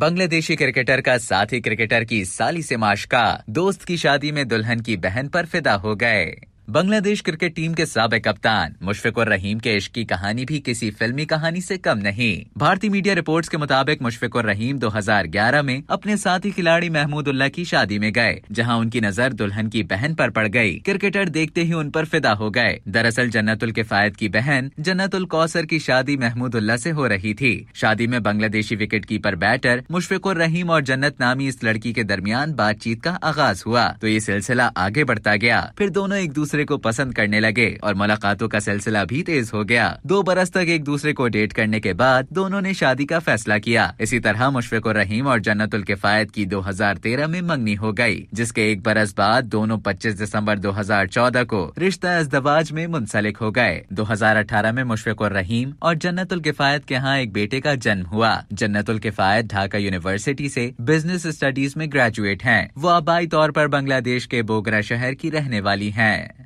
Bangladeshi cricketer का साथी cricketer की साली से माश का दोस्त की शादी में दुल्हन की बहन पर फिदा हो गए बांग्लादेश क्रिकेट टीम के सबक कप्तान मुशफिक और रहीम के इश्क की कहानी भी किसी फिल्मी कहानी से कम नहीं भारतीय मीडिया रिपोर्ट्स के मुताबिक मुशफिक और रहीम 2011 में अपने साथी खिलाड़ी महमूदुल्ला की शादी में गए जहां उनकी नजर दुल्हन की बहन पर पड़ गई क्रिकेटर देखते ही उन पर फिदा हो गए दरअसल जन्नतुल किफायत की बहन जन्नतुल कौसर की शादी महमूदुल्ला ऐसी हो रही थी शादी में Bangladeshi wicket keeper batter Mushfiq और रहीम और जन्नत नामी इस लड़की के दरमियान बातचीत का आगाज हुआ तो ये सिलसिला आगे बढ़ता गया फिर दोनों एक दूसरे दूसरे को पसंद करने लगे और मुलाकातों का सिलसिला भी तेज हो गया दो बरस तक एक दूसरे को डेट करने के बाद दोनों ने शादी का फैसला किया इसी तरह मुशफिक रहीम और जन्नतुल किफायत की 2013 में मंगनी हो गई जिसके एक बरस बाद दोनों 25 दिसंबर 2014 को रिश्ता अजदवाज में मुंसलिक हो गए 2018 में मुशफिक रहीम और जन्नतुल किफायत के यहाँ एक बेटे का जन्म हुआ जन्नतुल किफायत ढाका यूनिवर्सिटी से बिजनेस स्टडीज में ग्रेजुएट हैं वो आबाई तौर पर बांग्लादेश के बोगरा शहर की रहने वाली हैं